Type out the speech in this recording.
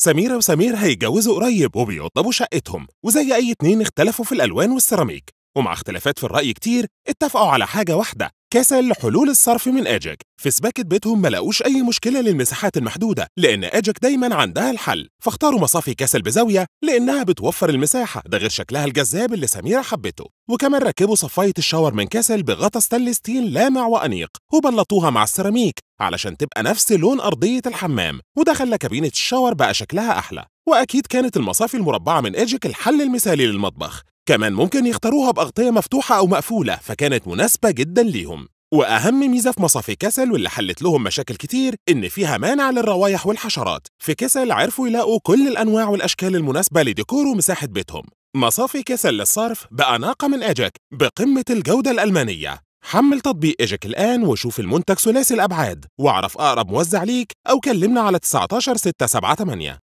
سميرة وسمير هيتجوزوا قريب وبيقطبوا شقتهم وزي أي اتنين اختلفوا في الألوان والسيراميك ومع اختلافات في الرأي كتير اتفقوا على حاجة واحدة كسل حلول الصرف من اجك في سباكة بيتهم ما لقوش أي مشكلة للمساحات المحدودة لأن اجك دايما عندها الحل فاختاروا مصافي كسل بزاوية لأنها بتوفر المساحة ده غير شكلها الجذاب اللي سميرة حبته وكمان ركبوا صفاية الشاور من كسل بغطا ستانلس ستيل لامع وأنيق وبلطوها مع السيراميك علشان تبقى نفس لون أرضية الحمام وده خلى كابينة الشاور بقى شكلها أحلى وأكيد كانت المصافي المربعة من إيجيك الحل المثالي للمطبخ كمان ممكن يختاروها بأغطية مفتوحة أو مقفولة فكانت مناسبة جدا ليهم وأهم ميزة في مصافي كسل واللي حلت لهم مشاكل كتير إن فيها مانع للروايح والحشرات في كسل عرفوا يلاقوا كل الأنواع والأشكال المناسبة لديكور ومساحة بيتهم مصافي كسل للصرف بأناقة من إيجك بقمة الجودة الألمانية حمل تطبيق إيجك الآن وشوف المنتج ثلاثي الأبعاد واعرف أقرب موزع ليك أو كلمنا على 19